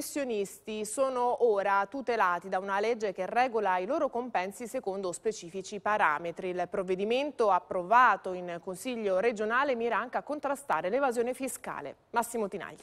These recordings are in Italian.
professionisti sono ora tutelati da una legge che regola i loro compensi secondo specifici parametri. Il provvedimento approvato in Consiglio regionale mira anche a contrastare l'evasione fiscale. Massimo Tinagli.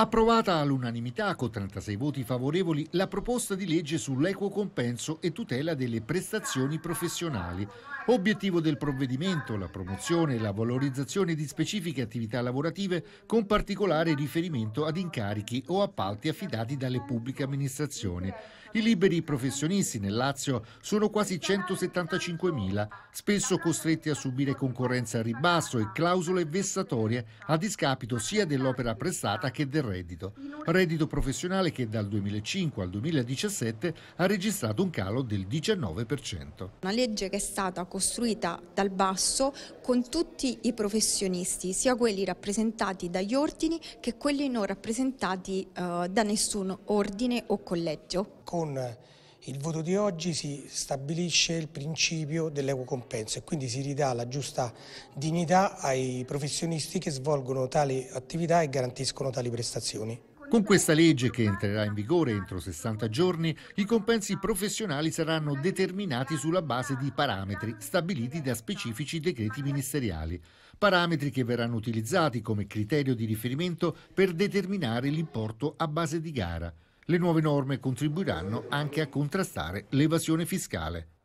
Approvata all'unanimità con 36 voti favorevoli la proposta di legge sull'equo compenso e tutela delle prestazioni professionali. Obiettivo del provvedimento la promozione e la valorizzazione di specifiche attività lavorative con particolare riferimento ad incarichi o appalti affidati dalle pubbliche amministrazioni. I liberi professionisti nel Lazio sono quasi 175.000, spesso costretti a subire concorrenza a ribasso e clausole vessatorie a discapito sia dell'opera prestata che del reddito, reddito professionale che dal 2005 al 2017 ha registrato un calo del 19%. Una legge che è stata costruita dal basso con tutti i professionisti, sia quelli rappresentati dagli ordini che quelli non rappresentati eh, da nessun ordine o collegio. Con il voto di oggi si stabilisce il principio dell'equo compenso e quindi si ridà la giusta dignità ai professionisti che svolgono tali attività e garantiscono tali prestazioni. Con questa legge, che entrerà in vigore entro 60 giorni, i compensi professionali saranno determinati sulla base di parametri stabiliti da specifici decreti ministeriali. Parametri che verranno utilizzati come criterio di riferimento per determinare l'importo a base di gara. Le nuove norme contribuiranno anche a contrastare l'evasione fiscale.